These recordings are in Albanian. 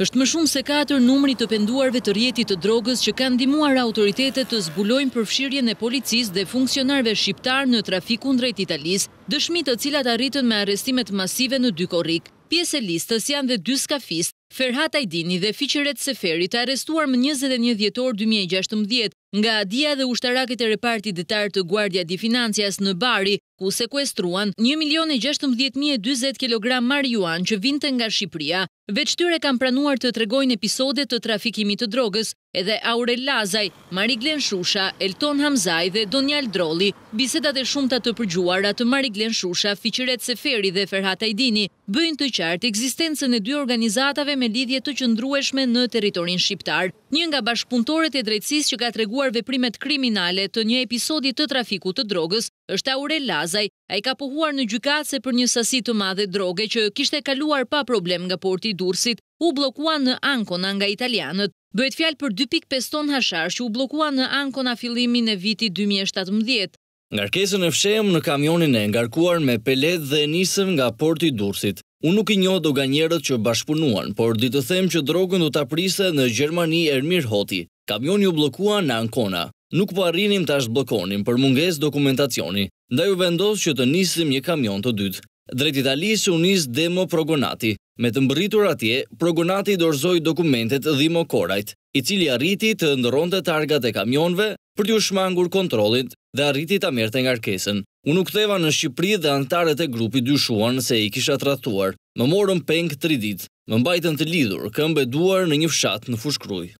është më shumë se 4 numri të penduarve të rjetit të drogës që kanë dimuar autoritetet të zbulojnë përfshirjen e policis dhe funksionarve shqiptar në trafikun drejt Italis, dëshmi të cilat arritën me arestimet masive në dy korik. Pjese listës janë dhe dy skafist, Ferhat Ajdini dhe Ficiret Seferi të arrestuar më 21 djetor 2016, nga Adia dhe ushtarakit e reparti detar të Guardia di Financias në Bari, ku sekuestruan 1.016.020 kg marijuan që vinte nga Shqipria. Veçtyre kam pranuar të tregojnë episode të trafikimit të drogës, edhe Aurel Lazaj, Mariglen Shusha, Elton Hamzaj dhe Donjal Droli. Bisedat e shumëta të përgjuar atë Mariglen Shusha, Ficiret Seferi dhe Ferhat Ajdini, bëjnë të qartë eksistencën e dy organizatave me lidhje të qëndrueshme në teritorin shqiptar. Një nga bashkëpuntoret e drejtsis që ka treguar pohuar veprimet kriminale të një episodi të trafiku të drogës, është Aurel Lazaj, a i ka pohuar në gjykatëse për një sasi të madhe droge që kishte kaluar pa problem nga porti dursit, u blokua në Ankona nga italianët. Bëhet fjalë për 2.5 ton hashar që u blokua në Ankona fillimin e vitit 2017. Ngarkesën e fshem në kamionin e ngarkuar me pelet dhe nisëm nga porti dursit. Unë nuk i njohë do njerët që bashkëpunuan, por ditë them që drogën do të aprise në Gjermani Ermir Hoti, Kamioni u blokua në Ankona. Nuk po arrinim të ashtë blokonim për munges dokumentacioni, nda ju vendos që të nisim një kamion të dytë. Drejt Italisë u nisë demo progonati. Me të mbëritur atje, progonati dorzoj dokumentet dhimo korajt, i cili arriti të ndëron të targat e kamionve për t'ju shmangur kontrolit dhe arriti të amerte nga rkesën. Unë u ktheva në Shqipëri dhe antarët e grupi dyshuan se i kisha tratuar. Më morën peng 3 ditë, më mbajtën të lidhur, këmbe duar në një fshat në fushkruj.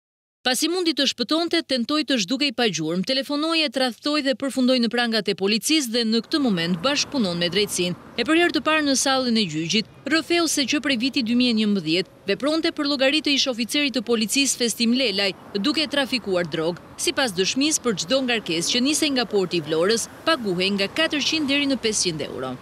Pasi mundi të shpëtonte, tentoj të shduke i pa telefonoj e trathtoj dhe përfundoj në prangat e policis dhe në këtë moment bashkëpunon me drejtsin. E për herë të parë në salën e gjyqit, rëfeu se që prej viti 2011, vepronte për logaritë ish oficerit të policis Festim Lelaj, duke trafikuar drogë, si pas dëshmis për gjdo nga rkes që nise nga porti i vlorës, paguhe nga 400 deri në 500 euro.